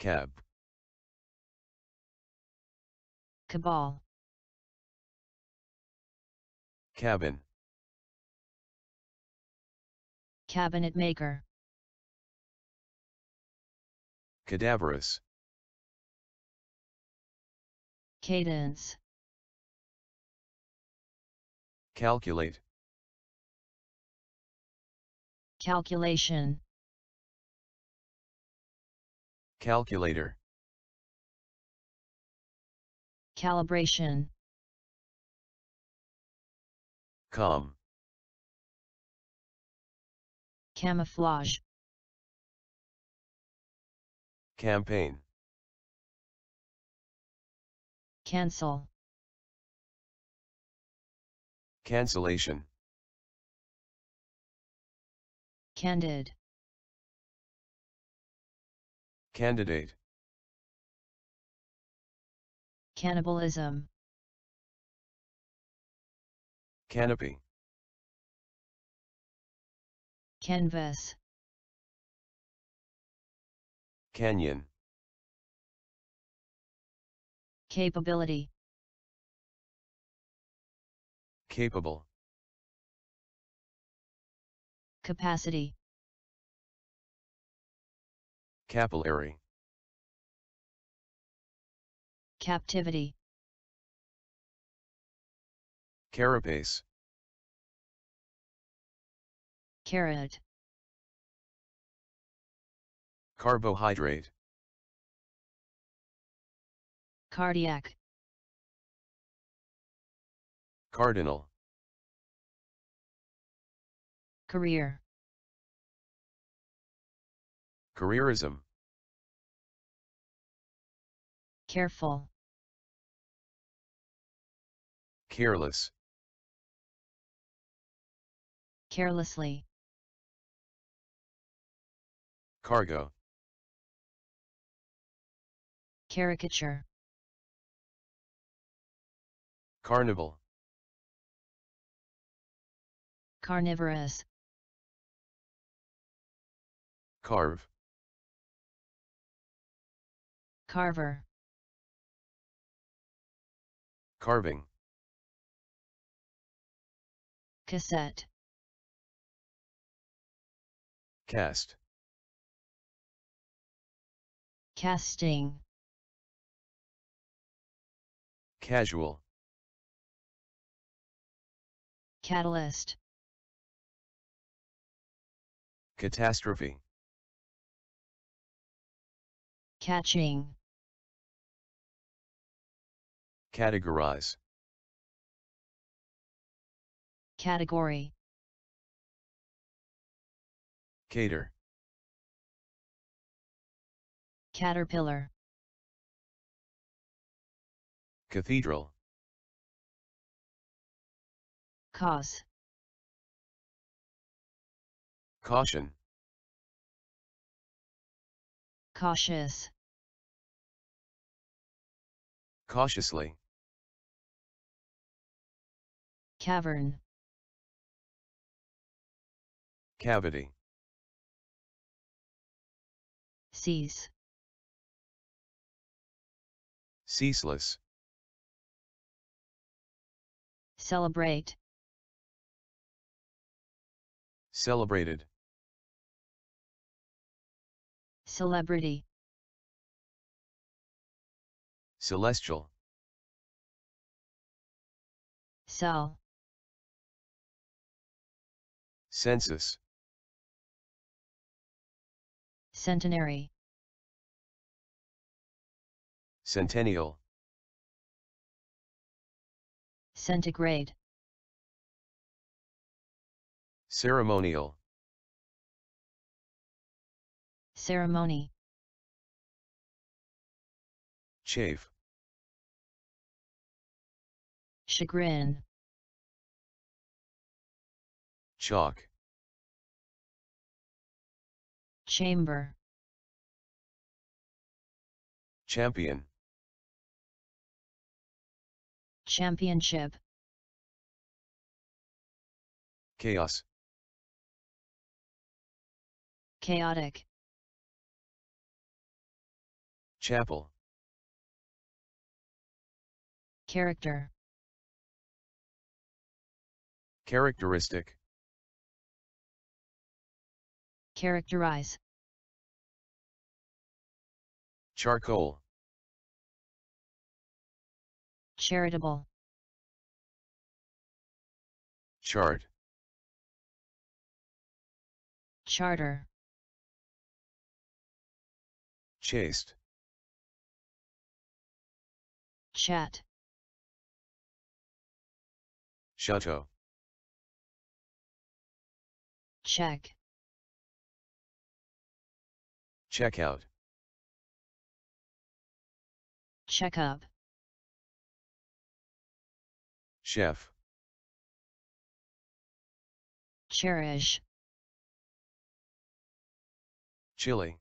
Cab. Cabal. Cabin. Cabinet maker. Cadaverous. Cadence. Calculate. Calculation. Calculator. Calibration. Com. Camouflage. Campaign. Cancel. Cancellation. Candid. Candidate. Cannibalism. Canopy. Canvas. Canyon. Capability. Capable. Capacity. Capillary. Captivity. Carapace. Carrot. Carbohydrate. Cardiac. Cardinal. Career. Careerism. Careful. Careless. Carelessly. Cargo. Caricature. Carnival. Carnivorous. Carve. Carver. Carving. Cassette. Cast. Casting. Casual. Catalyst. Catastrophe. Catching. Categorize. Category. Cater. Caterpillar. Cathedral. Cause. Caution. Cautious. Cautiously. Cavern. Cavity. Cease. Ceaseless. Celebrate. Celebrated. Celebrity. Celestial. Cell. Census. Centenary. Centennial. Centigrade. Ceremonial. Ceremony. Chafe. Chagrin chalk. Chamber. Champion. Championship. Chaos. Chaotic. Chapel. Character. Characteristic characterize. Charcoal. Charitable. Chart. Charter. Chaste. Chat. Chateau. Check. Checkout. Checkup. Chef. Cherish. Chili.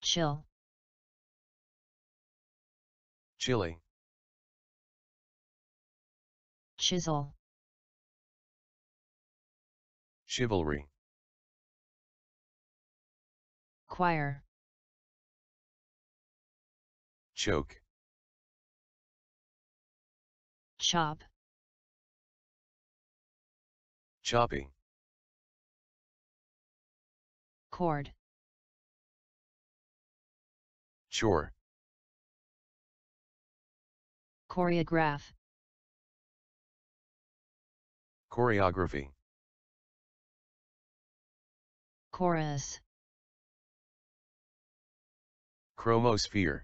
Chill. Chili. Chisel. Chivalry. Choir. Choke. Chop. Choppy. Cord. Chore. Choreograph. Choreography. Chorus. Chromosphere.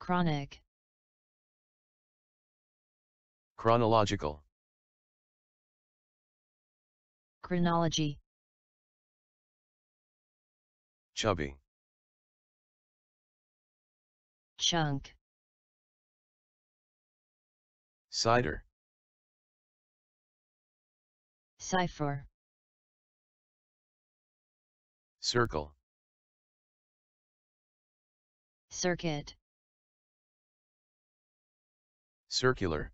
Chronic. Chronological. Chronology. Chubby. Chunk. Cider. Cipher. Circle circuit. Circular.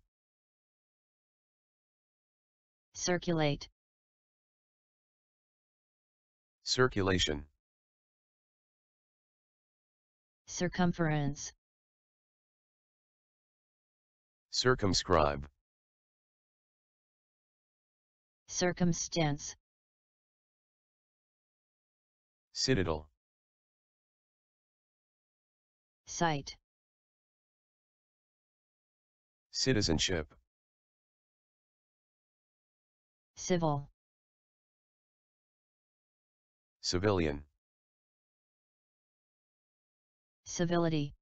Circulate. Circulation. Circumference. Circumscribe. Circumstance. Citadel. Citizenship Civil Civilian Civility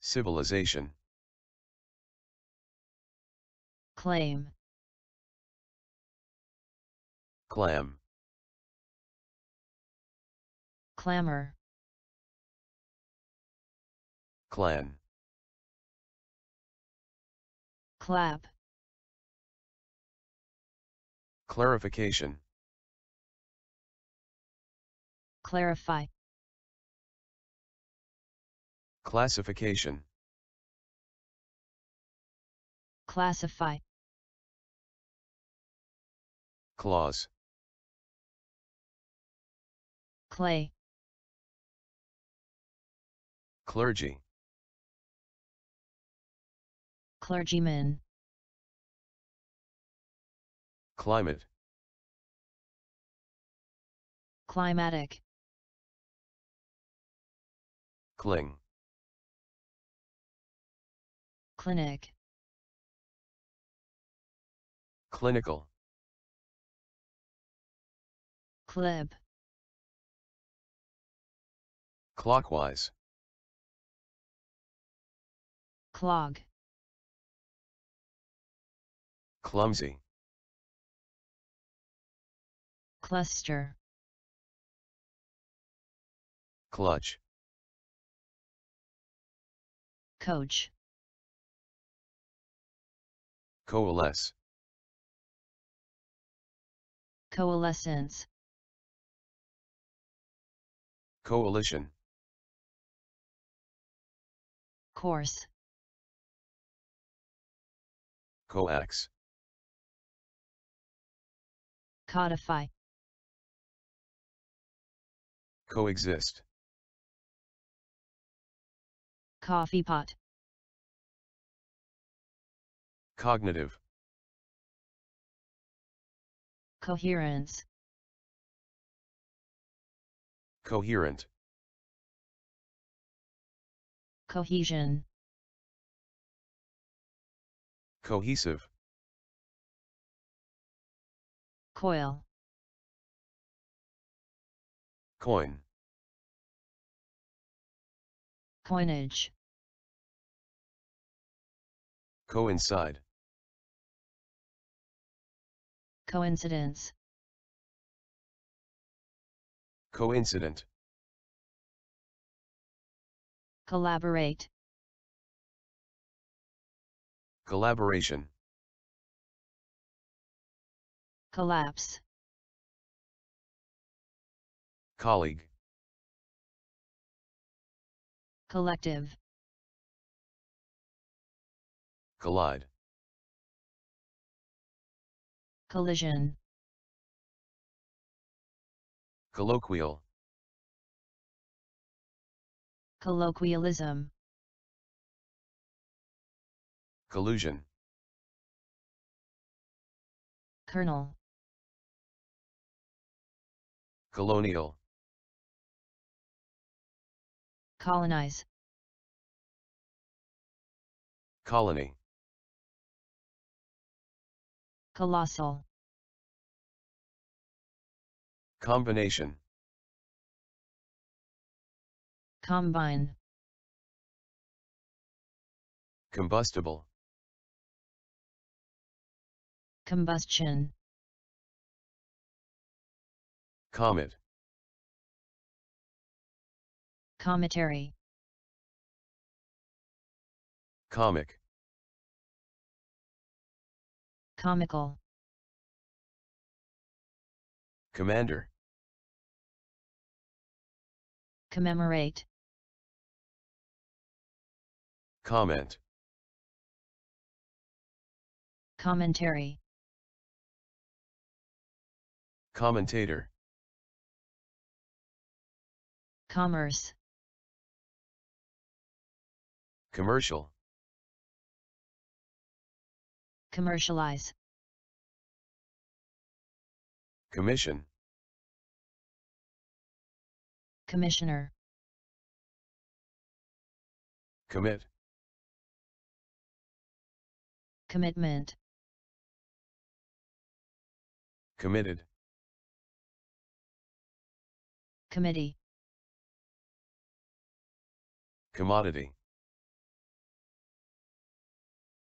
Civilization Claim Clam Clamor clan. Clap. Clarification. Clarify. Classification. Classify. Clause. Clay. Clergy clergyman. Climate Climatic Cling Clinic Clinical Clip Clockwise Clog Clumsy. Cluster. Clutch. Coach. Coalesce. Coalescence. Coalition. Course. Coax. Codify. Coexist. Coffee pot. Cognitive. Coherence. Coherent. Cohesion. Cohesive. coil. Coin. Coinage. Coincide. Coincidence. Coincident. Collaborate. Collaboration. Collapse. Colleague. Collective. Collide. Collision. Colloquial. Colloquialism. Collusion. Colonel. Colonial. Colonize. Colony. Colossal. Combination. Combine. Combustible. Combustion. Comet. Commentary. Comic. Comical. Commander. Commemorate. Comment. Commentary. Commentator. Commerce. Commercial. Commercialize. Commission. Commissioner. Commit. Commitment. Committed. Committee. Commodity.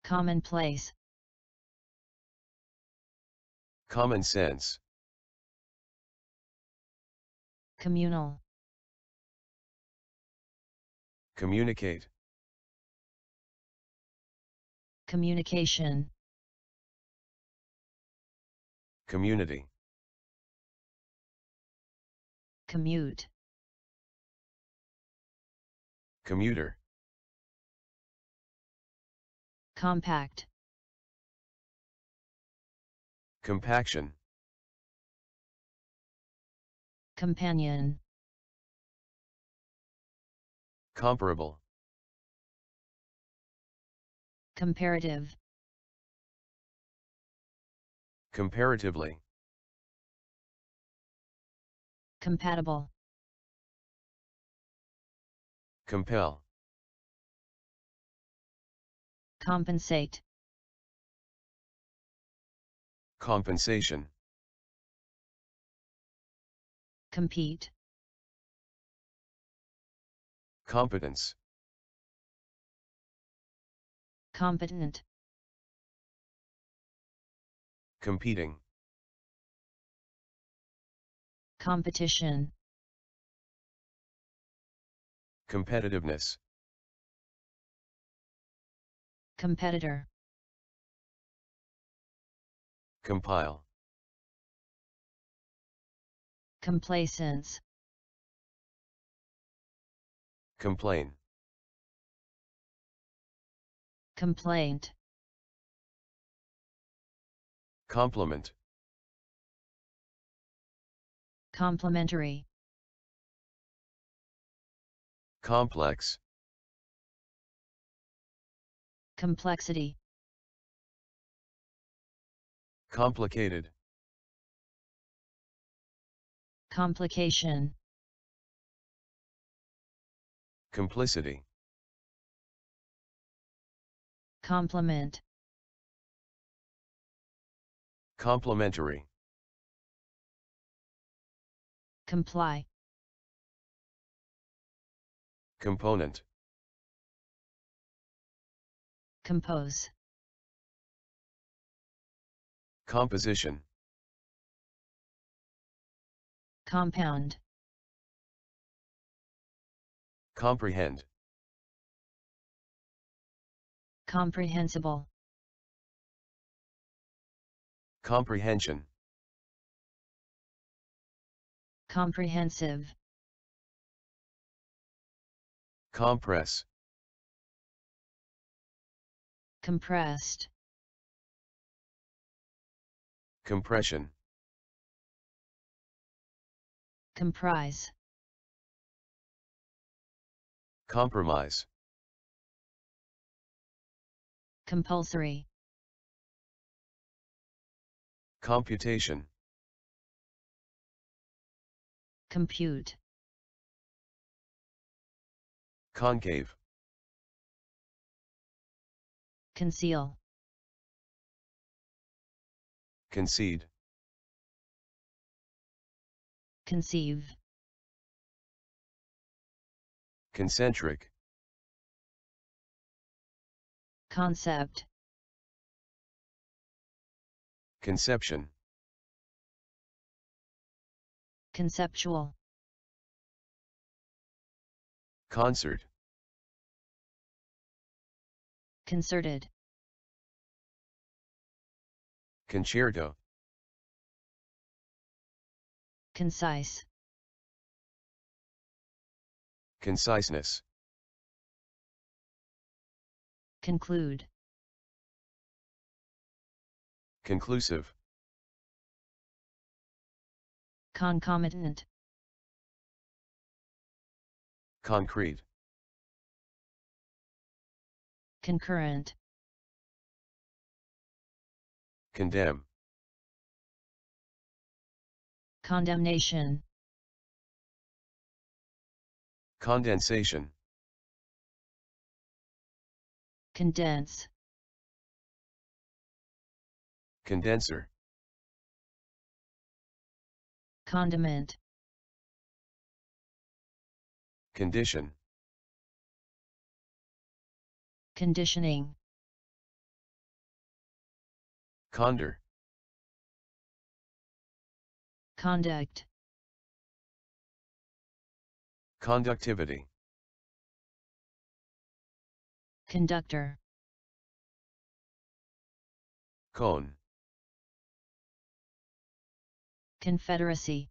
Commonplace. Common sense. Communal. Communicate. Communication. Community. Commute. Commuter. Compact. Compaction. Companion. Comparable. Comparative. Comparatively. Compatible. Compel. Compensate. Compensation. Compete. Competence. Competent. Competing. Competition. Competitiveness. Competitor. Compile. Complacence. Complain. Complaint. Complement. Complementary. Complex. Complexity. Complicated. Complication. Complicity. Complement. Complementary. Comply. Component. Compose. Composition. Compound. Comprehend. Comprehensible. Comprehension. Comprehensive. Compress. Compressed. Compression. Comprise. Compromise. Compulsory. Computation. Compute. Concave. Conceal. Concede. Conceive. Concentric. Concept. Conception. Conceptual. Concert. Concerted. Concerto. Concise. Conciseness. Conclude. Conclusive. Concomitant concrete concurrent condemn condemnation condensation condense condenser condiment Condition. Conditioning. Condor. Conduct. Conductivity. Conductor. Cone. Confederacy.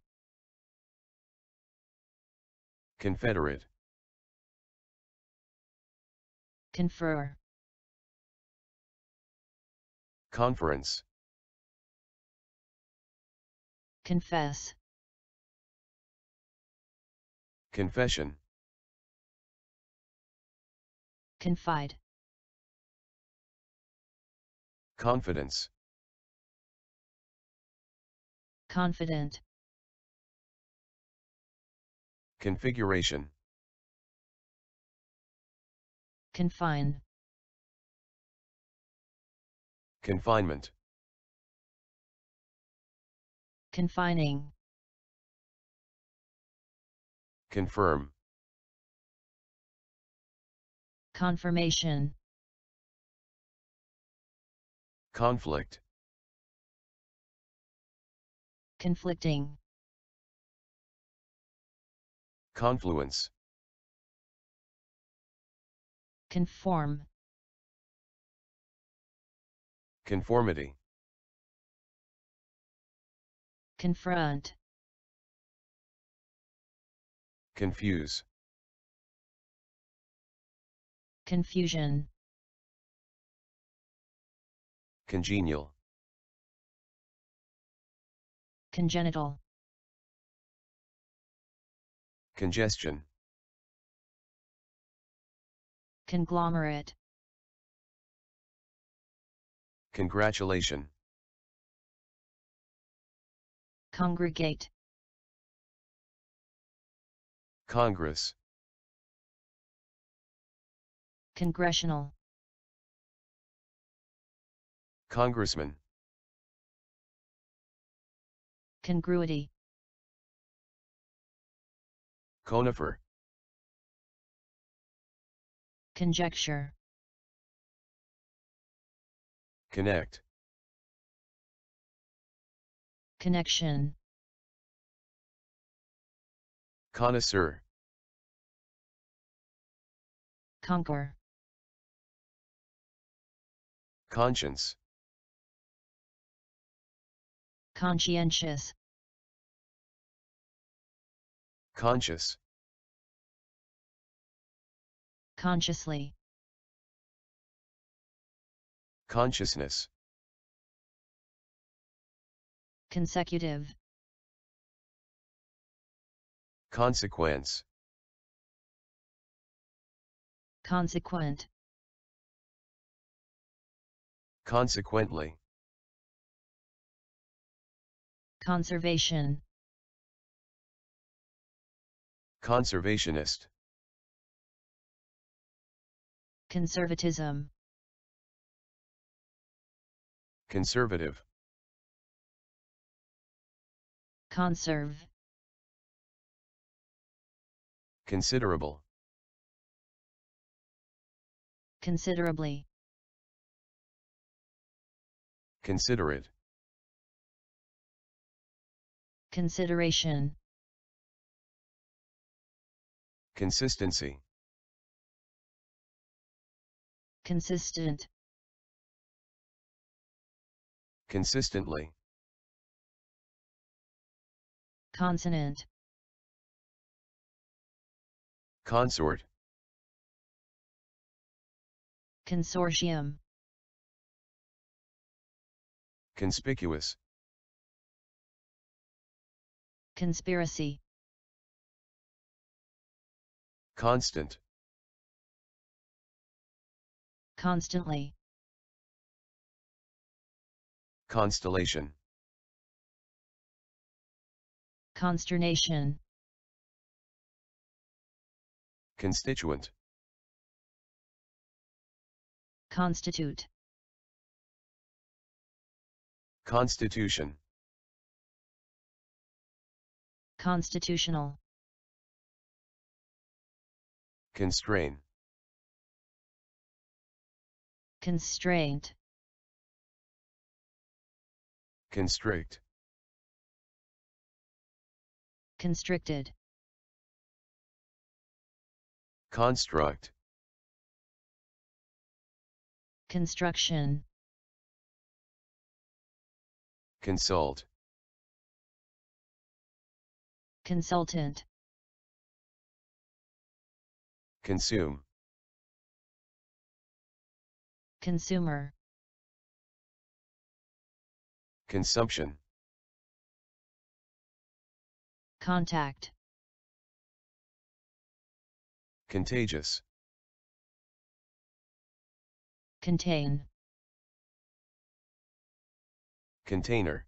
Confederate. Confer. Conference. Confess. Confession. Confide. Confidence. Confident. Configuration. Confine. Confinement. Confining. Confirm. Confirmation. Conflict. Conflicting. Confluence. Conform. Conformity. Confront. Confuse. Confusion. Congenial. Congenital. Congestion. Conglomerate. Congratulation. Congregate. Congress. Congressional. Congressman. Congruity conifer. Conjecture. Connect. Connection. Connoisseur. Conquer. Conscience. Conscientious. Conscious. Consciously. Consciousness. Consecutive. Consequence. Consequent. Consequently. Conservation. Conservationist. Conservatism. Conservative. Conserve. Considerable. Considerably. Considerate. Consideration. Consistency. Consistent. Consistently. Consonant. Consort. Consortium. Conspicuous. Conspiracy. Constant. Constantly. Constellation. Consternation. Constituent. Constitute. Constitution. Constitutional. Constrain. Constraint. Constrict. Constricted. Construct. Construction. Consult. Consultant. Consume. Consumer. Consumption. Contact. Contagious. Contain. Container.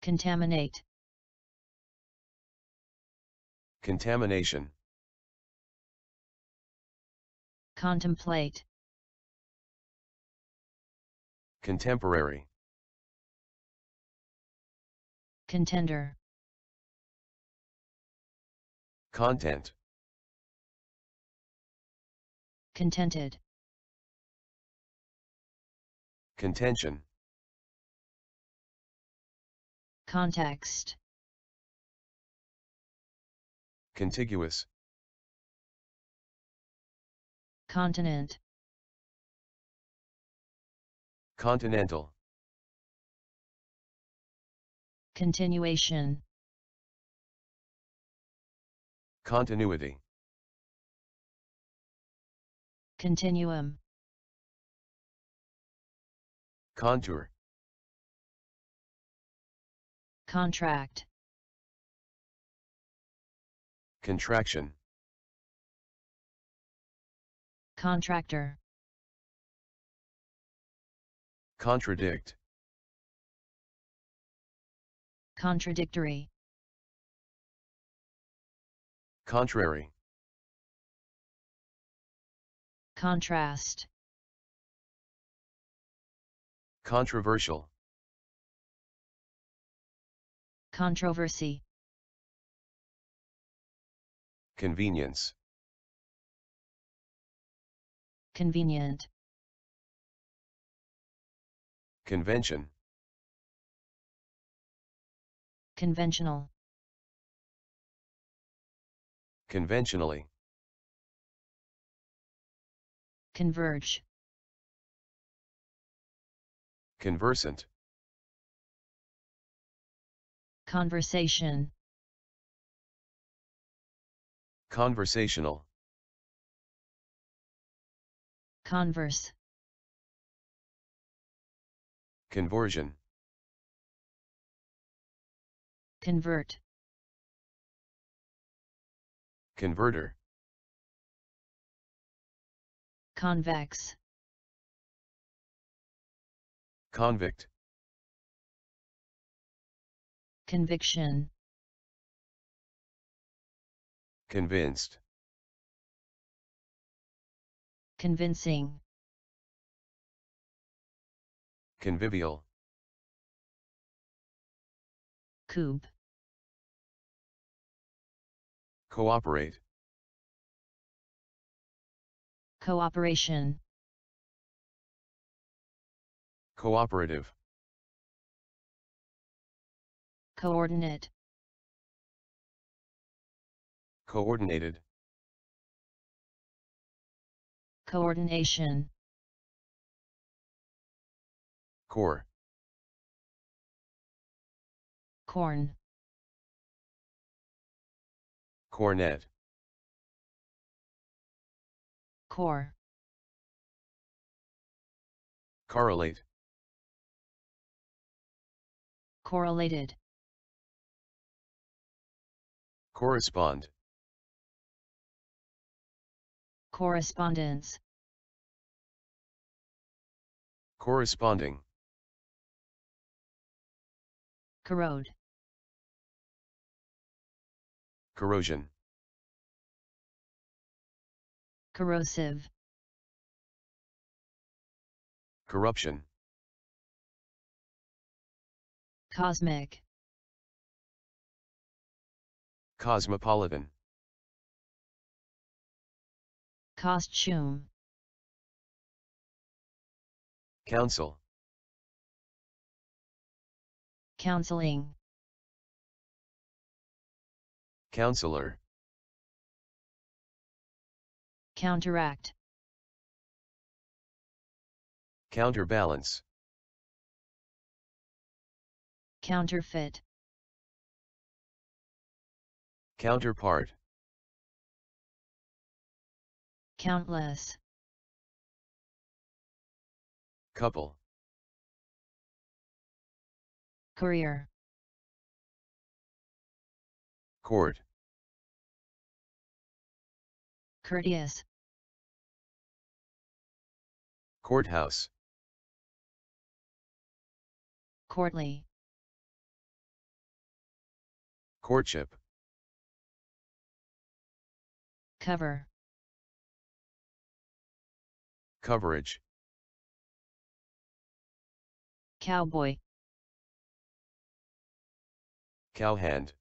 Contaminate. Contamination. Contemplate. Contemporary. Contender. Content. Contented. Contention. Context. Contiguous. Continent. Continental. Continuation. Continuity. Continuum. Contour. Contract. Contraction. Contractor. Contradict. Contradictory. Contrary. Contrast. Controversial. Controversy. Convenience. Convenient. Convention. Conventional. Conventionally. Converge. Conversant. Conversation. Conversational. Converse. Conversion. Convert. Converter. Convex. Convict. Conviction. Convinced. Convincing. Convivial. Cube. Cooperate. Cooperation. Cooperative. Coordinate. Coordinated. Coordination. Core. Corn. Cornet. Core. Correlate. Correlated. Correspond correspondence. Corresponding. Corrode. Corrosion. Corrosive. Corruption. Cosmic. Cosmopolitan. Costume Council Counseling Counselor Counteract Counterbalance Counterfeit Counterpart countless. Couple. Career. Court. Courteous. Courthouse. Courtly. Courtship. Cover. Coverage Cowboy Cowhand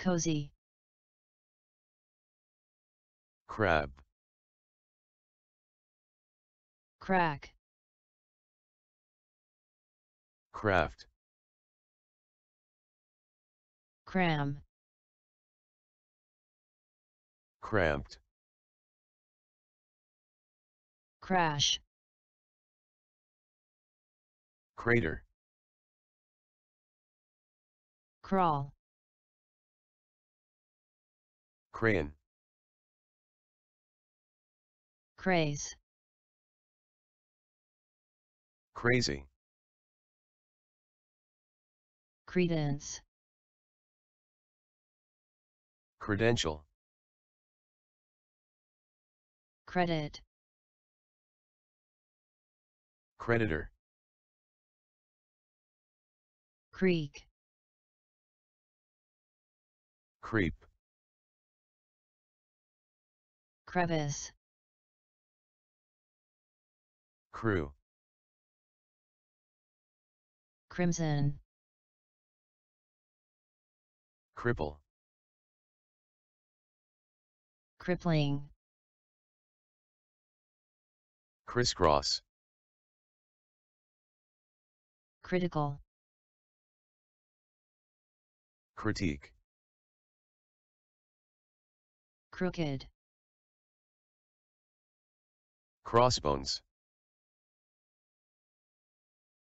Cozy Crab Crack Craft Cram Cramped Crash. Crater. Crawl. Crayon. Craze. Crazy. Credence. Credential. Credit. Creditor. Creek. Creep. Crevice. Crew. Crimson. Cripple. Crippling. Crisscross critical. Critique. Crooked. Crossbones.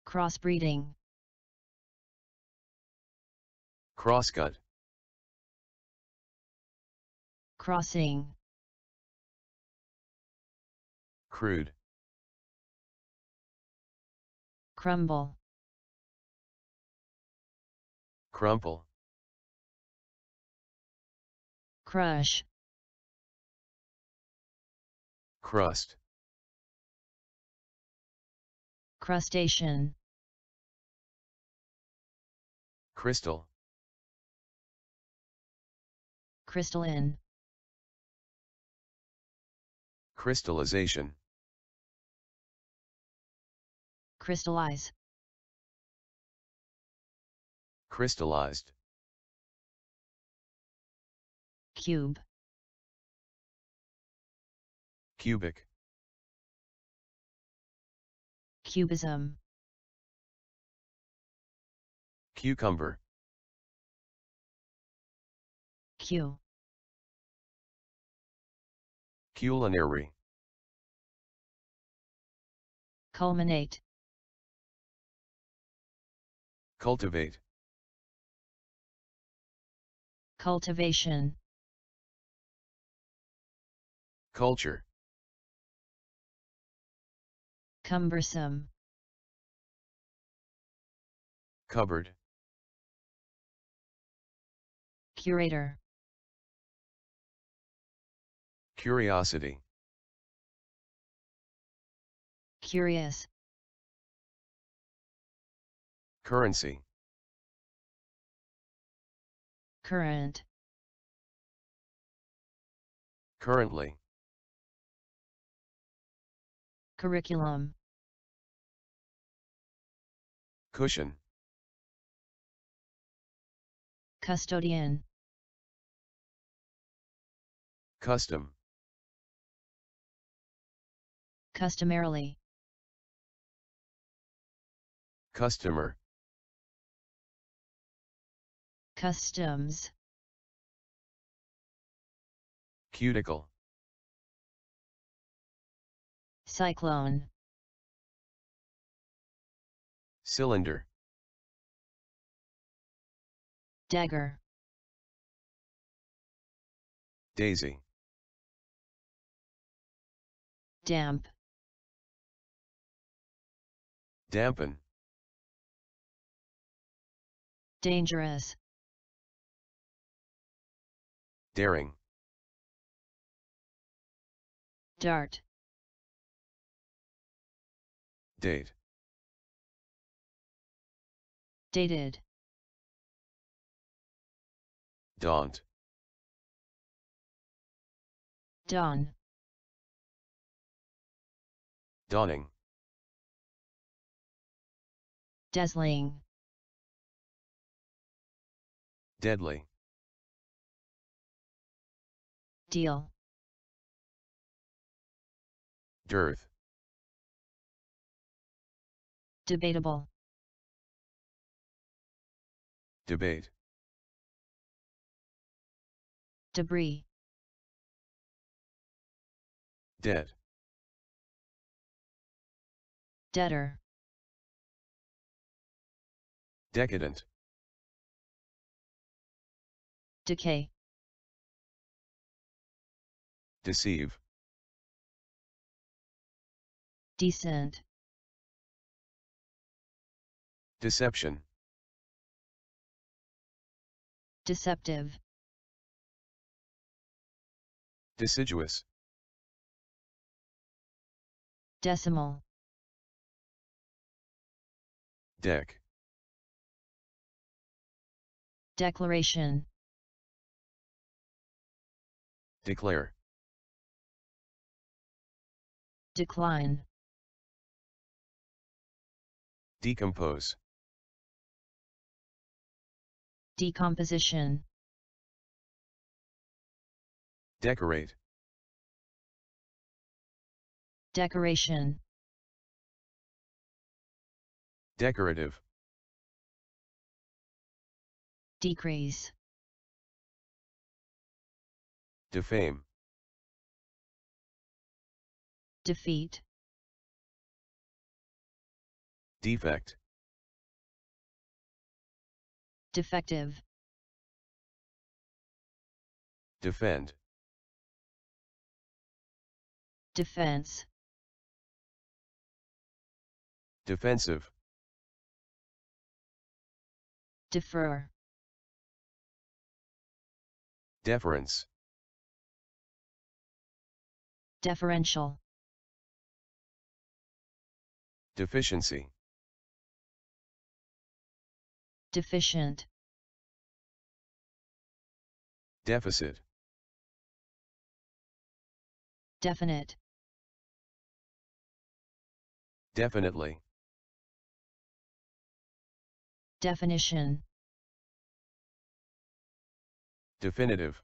Crossbreeding. Crosscut. Crossing. Crude. Crumble. Crumple. Crush. Crust. Crustacean. Crystal. Crystalline. Crystallization. Crystallize crystallized. Cube. Cubic. Cubism. Cucumber. Q. Culinary. Culminate. Cultivate cultivation. Culture Cumbersome Cupboard Curator Curiosity Curious Currency current currently curriculum cushion custodian custom customarily customer customs. Cuticle. Cyclone. Cylinder. Dagger. Daisy. Damp. Dampen. Dangerous daring. Dart. Date. Dated. Daunt. Dawn. Dawning. Dazzling. Deadly deal. Dearth. Debatable. Debate. Debris. Debt. Debtor. Decadent. Decay. Deceive. Descent. Deception. Deceptive. Deciduous. Decimal. Deck. Declaration. Declare. Decline. Decompose. Decomposition. Decorate. Decoration. Decorative. Decrease. Defame defeat. Defect. Defective. Defend. Defense. Defensive. Defer. Deference. Deferential. Deficiency. Deficient. Deficit. Definite. Definitely. Definition. Definitive.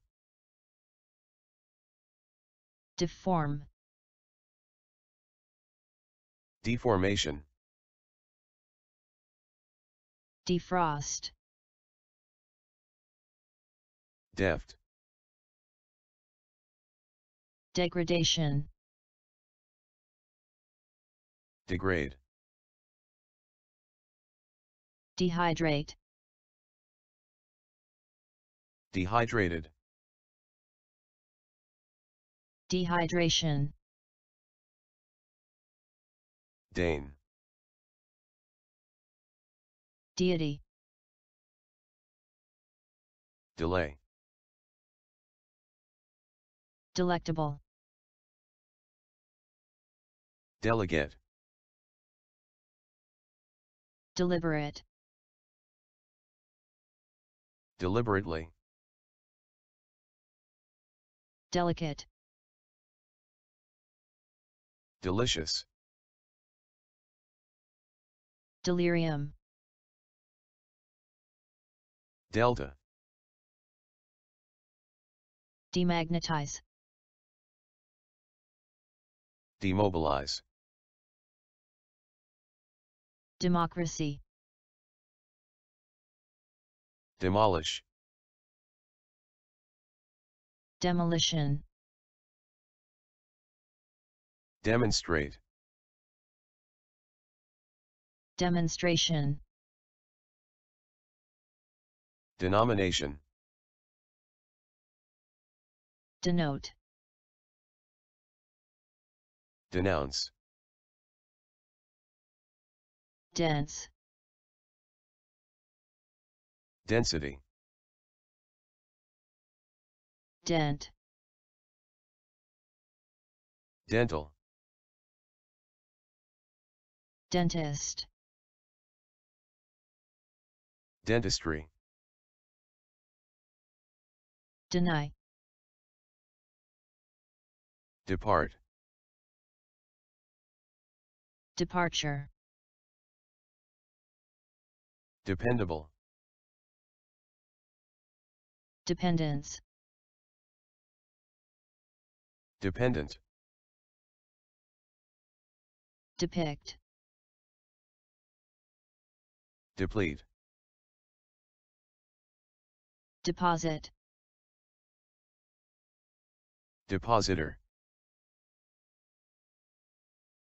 Deform. Deformation. Defrost. Deft. Degradation. Degrade. Dehydrate. Dehydrated. Dehydration. Dane. Deity. Delay. Delectable. Delegate. Deliberate. Deliberately. Delicate. Delicious. Delirium Delta Demagnetize Demobilize Democracy Demolish Demolition Demonstrate demonstration. Denomination Denote Denounce Dense Density Dent Dental Dentist Dentistry. Deny. Depart. Departure. Dependable. Dependence. Dependent. Depict. Deplete. Deposit. Depositor.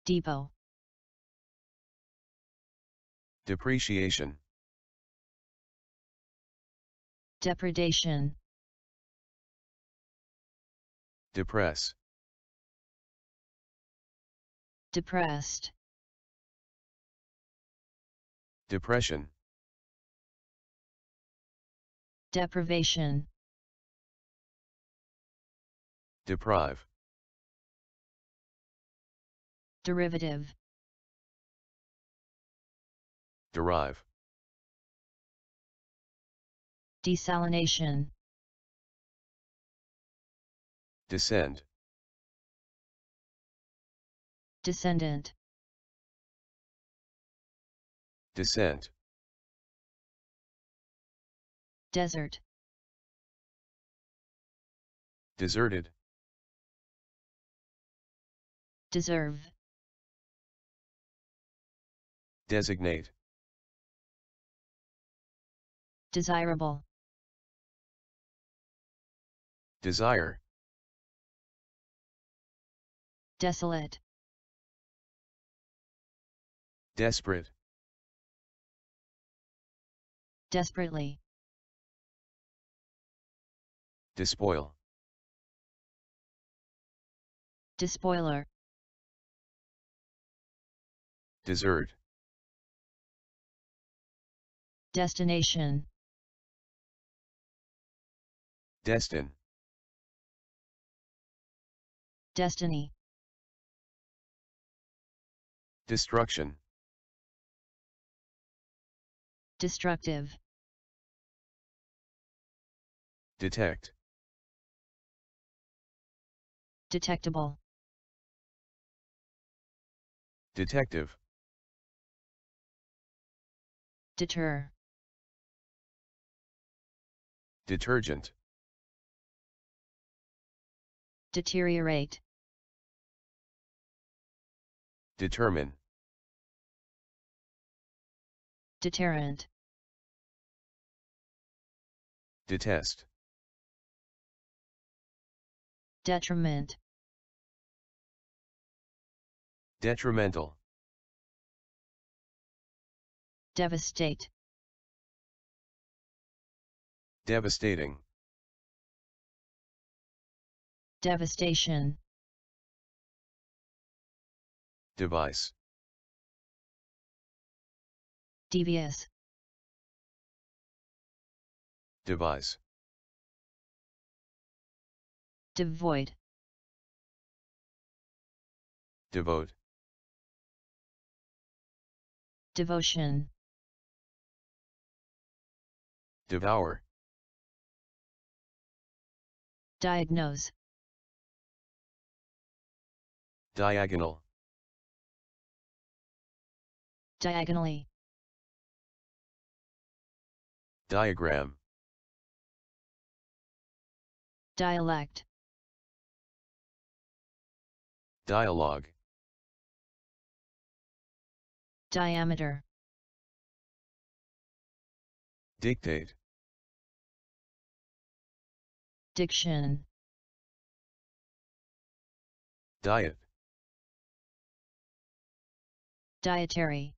Depot. Depreciation. Depredation. Depress. Depressed. Depression. Deprivation Deprive Derivative Derive Desalination Descend Descendant Descent desert. Deserted. Deserve. Designate. Desirable. Desire. Desolate. Desperate. Desperately. Despoil. Despoiler. Dessert. Destination. Destin. Destiny. Destruction. Destructive. Detect detectable. Detective. Deter. Detergent. Deteriorate. Determine. Deterrent. Detest. Detriment Detrimental Devastate Devastating Devastation Device Devious Device Devoid. Devote. Devotion. Devour. Diagnose. Diagonal. Diagonally. Diagram. Dialect. Dialogue. Diameter. Dictate. Diction. Diet. Dietary.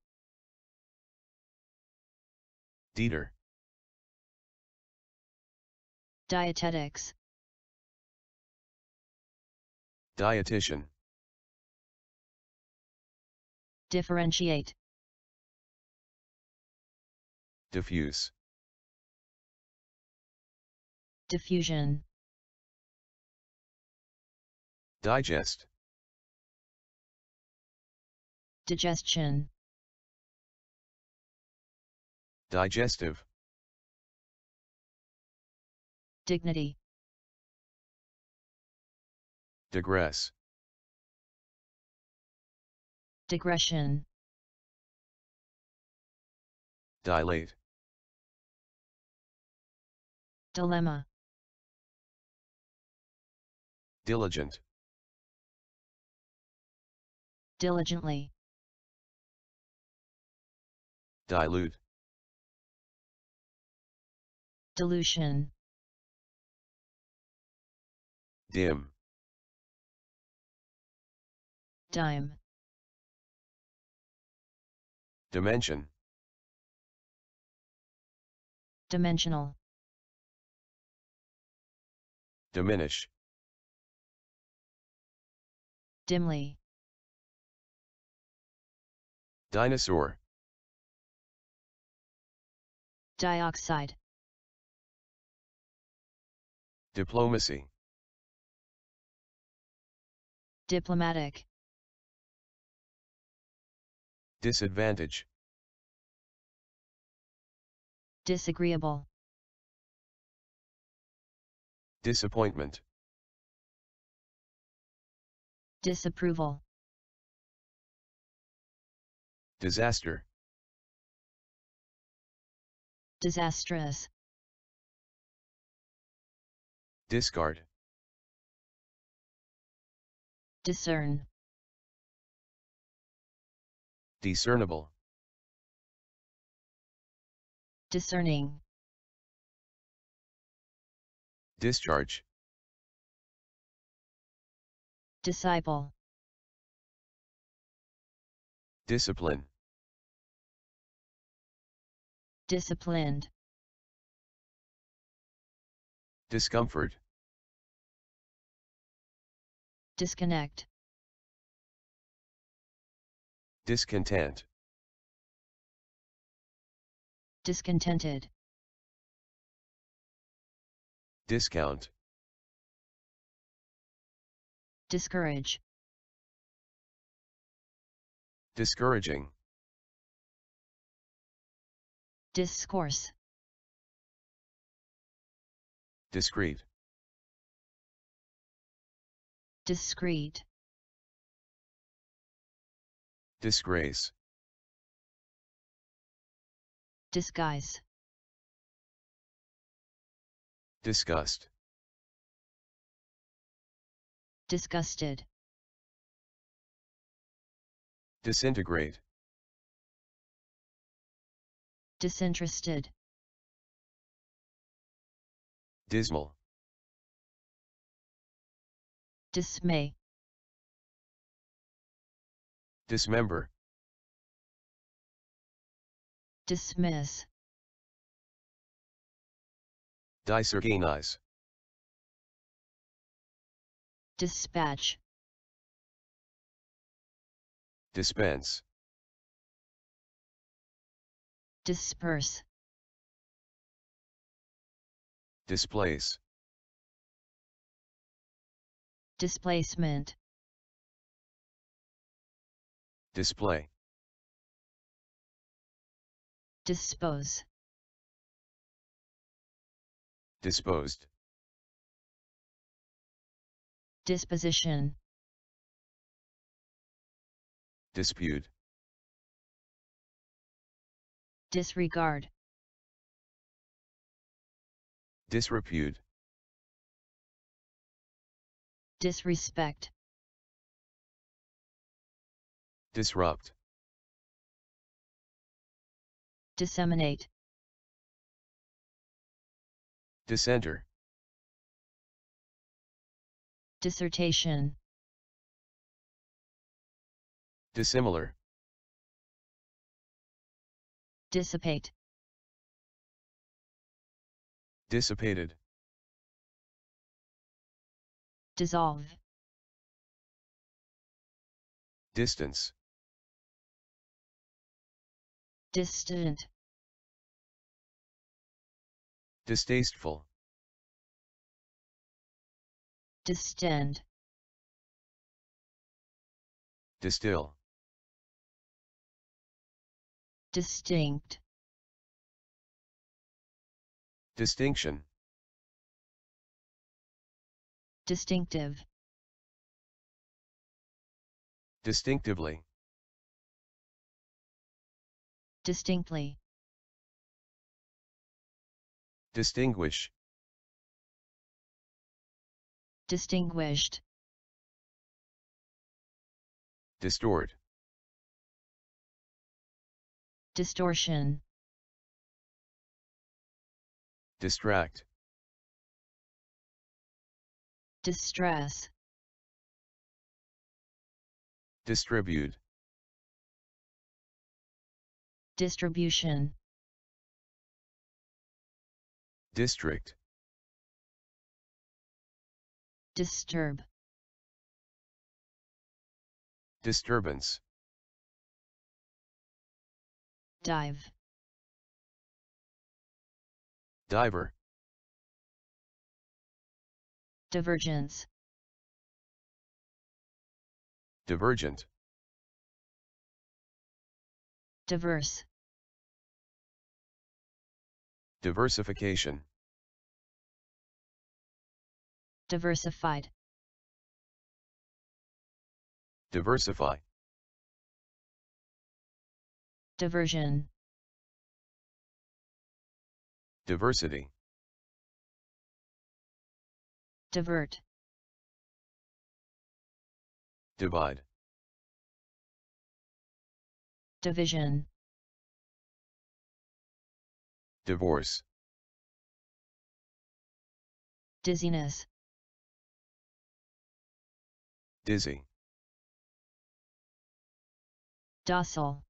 Dieter. Dietetics. Dietitian. Differentiate. Diffuse. Diffusion. Digest. Digestion. Digestive. Dignity. Digress. Aggression. Dilate. Dilemma. Diligent. Diligently. Dilute. Dilution. Dim. Dime. Dimension. Dimensional. Diminish. Dimly. Dinosaur. Dioxide. Diplomacy. Diplomatic. Disadvantage. Disagreeable. Disappointment. Disapproval. Disaster. Disastrous. Discard. Discern. Discernible. Discerning. Discharge. Disciple. Discipline. Disciplined. Discomfort. Disconnect. Discontent. Discontented. Discount. Discourage. Discouraging. Discourse. Discreet. Discreet. Disgrace. Disguise. Disgust. Disgusted. Disintegrate. Disinterested. Dismal. Dismay dismember, dismiss, disorganize, dispatch, dispense, disperse, displace, displacement Display. Dispose. Disposed. Disposition. Dispute. Disregard. Disrepute. Disrespect. Disrupt. Disseminate. Dissenter. Dissertation. Dissimilar. Dissipate. Dissipated. Dissolve. Distance. Distant. Distasteful. Distend. Distill. Distinct. Distinction. Distinctive. Distinctively distinctly. Distinguish. Distinguished. Distort. Distortion. Distract. Distress. Distribute. Distribution District Disturb Disturbance Dive Diver Divergence Divergent Diverse. Diversification. Diversified. Diversify. Diversion. Diversity. Divert. Divide. Division Divorce Dizziness Dizzy Docile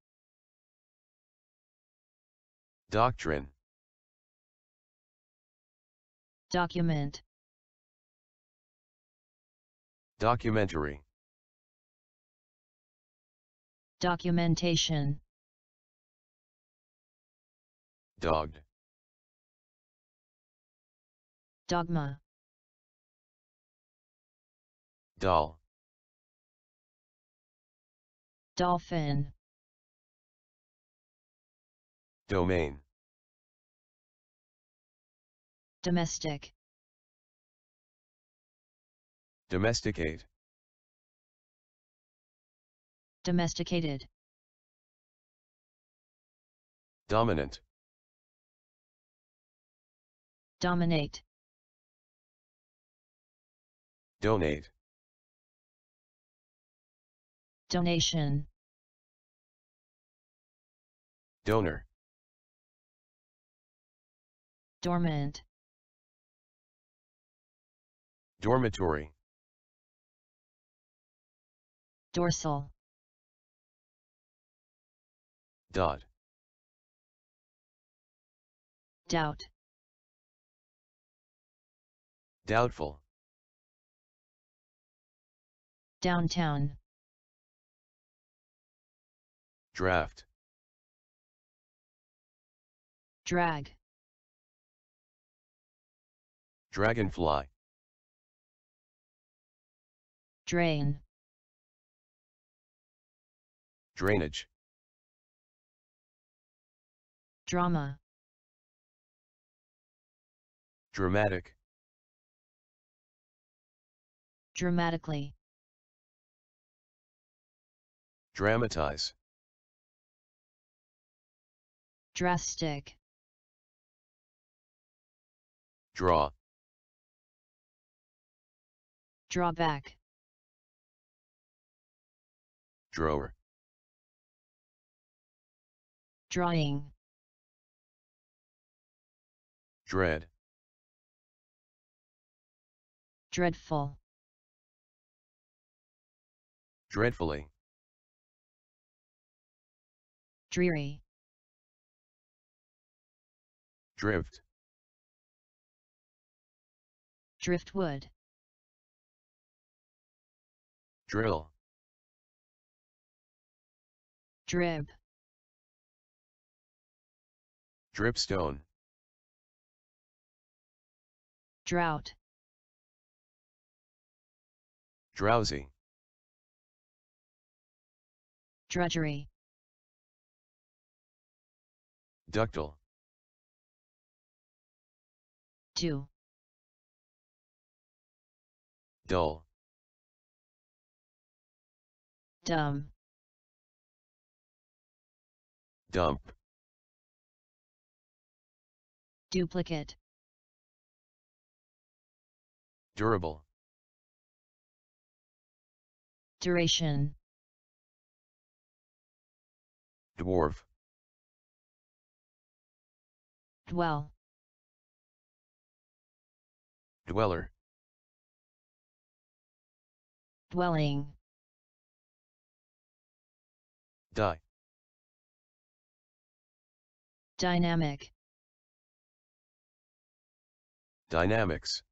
Doctrine Document Documentary documentation. Dogged. Dogma. Doll. Dolphin. Domain. Domestic. Domesticate domesticated dominant dominate donate donation donor dormant dormitory dorsal Dot. Doubt. Doubtful. Downtown. Draft. Drag. Dragonfly. Drain. Drainage. Drama Dramatic Dramatically Dramatize Drastic Draw Drawback Drawer Drawing Dread. Dreadful. Dreadfully. Dreary. Drift. Driftwood. Drill. Drib. Dripstone. Drought. Drowsy. Drudgery. Ductile. Two. Dull. Dumb. Dump. Duplicate durable. Duration Dwarf Dwell Dweller Dwelling Die Dynamic Dynamics